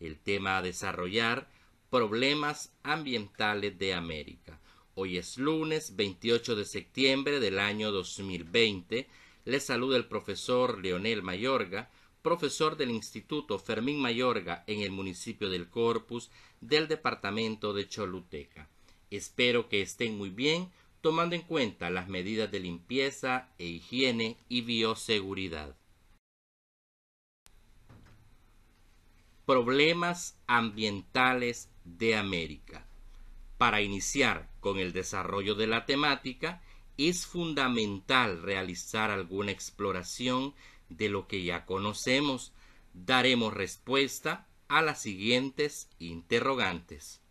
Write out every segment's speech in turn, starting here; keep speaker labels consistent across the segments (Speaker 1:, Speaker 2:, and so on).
Speaker 1: el tema a desarrollar, problemas ambientales de América. Hoy es lunes 28 de septiembre del año 2020. Les saluda el profesor Leonel Mayorga, profesor del Instituto Fermín Mayorga en el municipio del Corpus del departamento de Choluteca. Espero que estén muy bien tomando en cuenta las medidas de limpieza e higiene y bioseguridad. problemas ambientales de América. Para iniciar con el desarrollo de la temática, es fundamental realizar alguna exploración de lo que ya conocemos. Daremos respuesta a las siguientes interrogantes.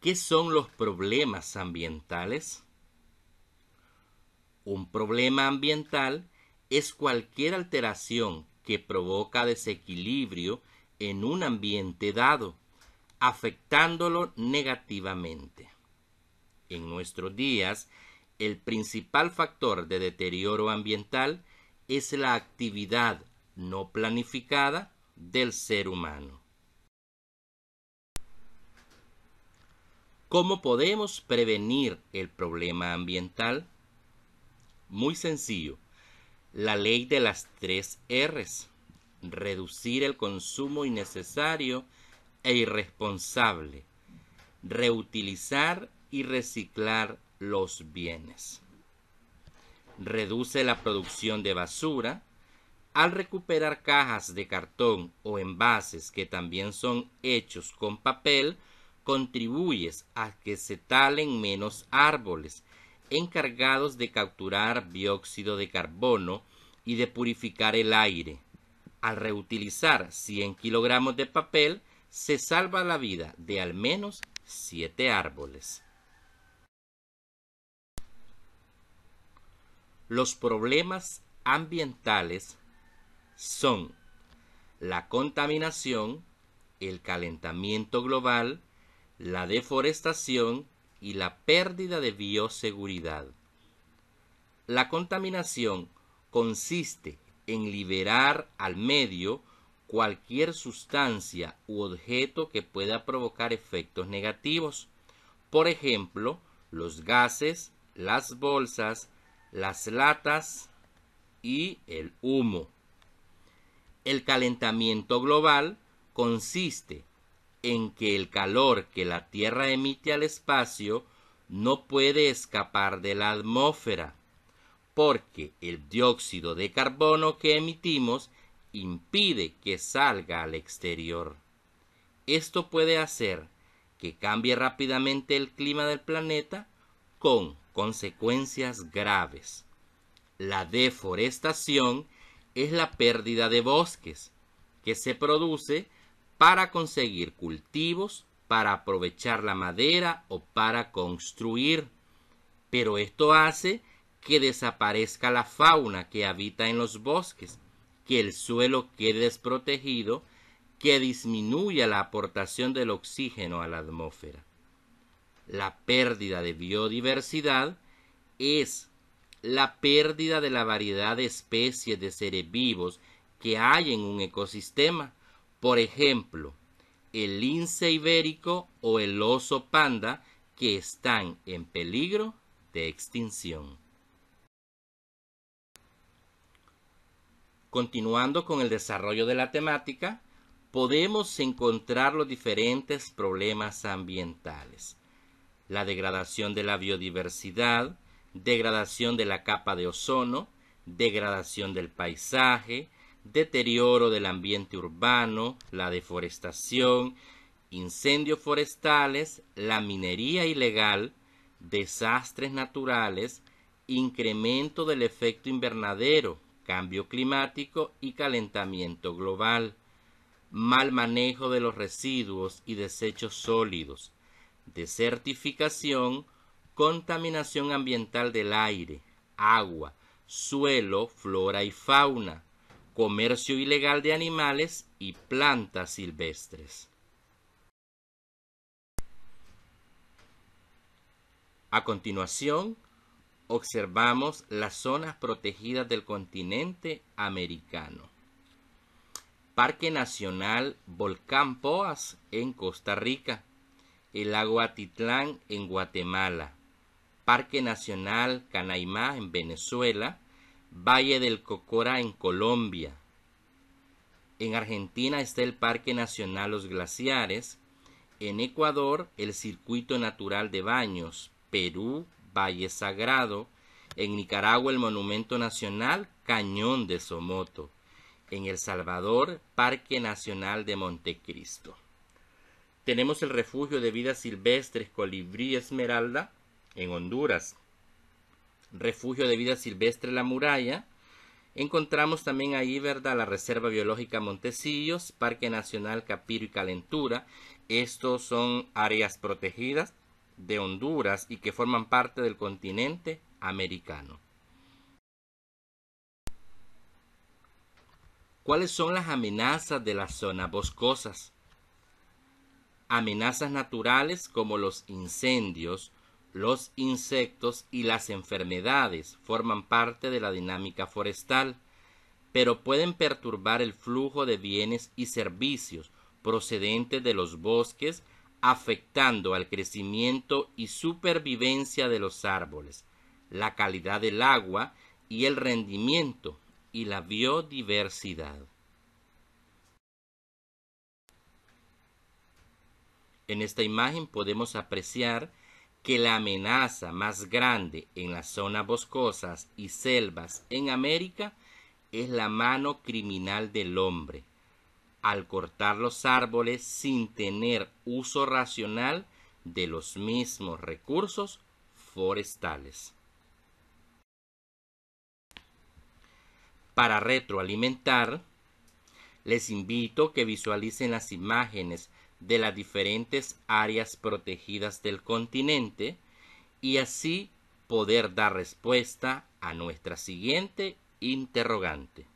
Speaker 1: ¿Qué son los problemas ambientales? Un problema ambiental es cualquier alteración que provoca desequilibrio en un ambiente dado, afectándolo negativamente. En nuestros días, el principal factor de deterioro ambiental es la actividad no planificada del ser humano. ¿Cómo podemos prevenir el problema ambiental? Muy sencillo la ley de las tres R's, reducir el consumo innecesario e irresponsable, reutilizar y reciclar los bienes. Reduce la producción de basura al recuperar cajas de cartón o envases que también son hechos con papel, contribuyes a que se talen menos árboles encargados de capturar dióxido de carbono y de purificar el aire. Al reutilizar 100 kilogramos de papel, se salva la vida de al menos 7 árboles. Los problemas ambientales son la contaminación, el calentamiento global, la deforestación y la pérdida de bioseguridad. La contaminación consiste en liberar al medio cualquier sustancia u objeto que pueda provocar efectos negativos, por ejemplo, los gases, las bolsas, las latas y el humo. El calentamiento global consiste en que el calor que la Tierra emite al espacio no puede escapar de la atmósfera, porque el dióxido de carbono que emitimos impide que salga al exterior. Esto puede hacer que cambie rápidamente el clima del planeta con consecuencias graves. La deforestación es la pérdida de bosques, que se produce para conseguir cultivos, para aprovechar la madera o para construir. Pero esto hace que desaparezca la fauna que habita en los bosques, que el suelo quede desprotegido, que disminuya la aportación del oxígeno a la atmósfera. La pérdida de biodiversidad es la pérdida de la variedad de especies de seres vivos que hay en un ecosistema por ejemplo, el lince ibérico o el oso panda que están en peligro de extinción. Continuando con el desarrollo de la temática, podemos encontrar los diferentes problemas ambientales. La degradación de la biodiversidad, degradación de la capa de ozono, degradación del paisaje, deterioro del ambiente urbano, la deforestación, incendios forestales, la minería ilegal, desastres naturales, incremento del efecto invernadero, cambio climático y calentamiento global, mal manejo de los residuos y desechos sólidos, desertificación, contaminación ambiental del aire, agua, suelo, flora y fauna, comercio ilegal de animales y plantas silvestres. A continuación, observamos las zonas protegidas del continente americano. Parque Nacional Volcán Poas en Costa Rica, el lago Atitlán en Guatemala, Parque Nacional Canaimá en Venezuela, Valle del Cocora en Colombia. En Argentina está el Parque Nacional Los Glaciares. En Ecuador, el Circuito Natural de Baños. Perú, Valle Sagrado. En Nicaragua, el Monumento Nacional Cañón de Somoto. En El Salvador, Parque Nacional de Montecristo. Tenemos el refugio de vida silvestres Colibrí Esmeralda en Honduras refugio de vida silvestre La Muralla. Encontramos también ahí, ¿verdad?, la Reserva Biológica Montecillos, Parque Nacional Capiro y Calentura. Estos son áreas protegidas de Honduras y que forman parte del continente americano. ¿Cuáles son las amenazas de las zonas boscosas? Amenazas naturales como los incendios, los insectos y las enfermedades forman parte de la dinámica forestal, pero pueden perturbar el flujo de bienes y servicios procedentes de los bosques, afectando al crecimiento y supervivencia de los árboles, la calidad del agua y el rendimiento y la biodiversidad. En esta imagen podemos apreciar que la amenaza más grande en las zonas boscosas y selvas en América es la mano criminal del hombre. Al cortar los árboles sin tener uso racional de los mismos recursos forestales. Para retroalimentar, les invito que visualicen las imágenes de las diferentes áreas protegidas del continente y así poder dar respuesta a nuestra siguiente interrogante.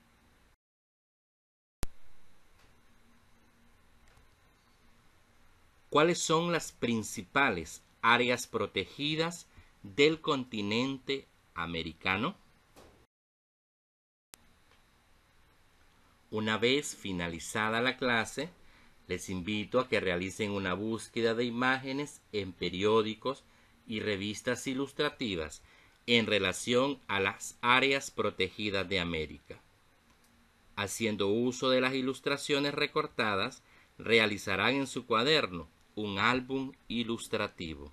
Speaker 1: ¿Cuáles son las principales áreas protegidas del continente americano? Una vez finalizada la clase, les invito a que realicen una búsqueda de imágenes en periódicos y revistas ilustrativas en relación a las áreas protegidas de América. Haciendo uso de las ilustraciones recortadas, realizarán en su cuaderno un álbum ilustrativo.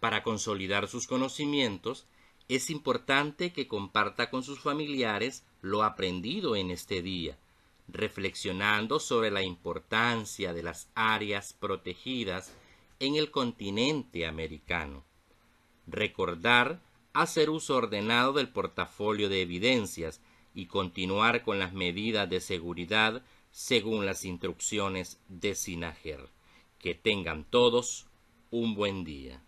Speaker 1: Para consolidar sus conocimientos, es importante que comparta con sus familiares lo aprendido en este día, reflexionando sobre la importancia de las áreas protegidas en el continente americano. Recordar hacer uso ordenado del portafolio de evidencias y continuar con las medidas de seguridad según las instrucciones de Sinajer. Que tengan todos un buen día.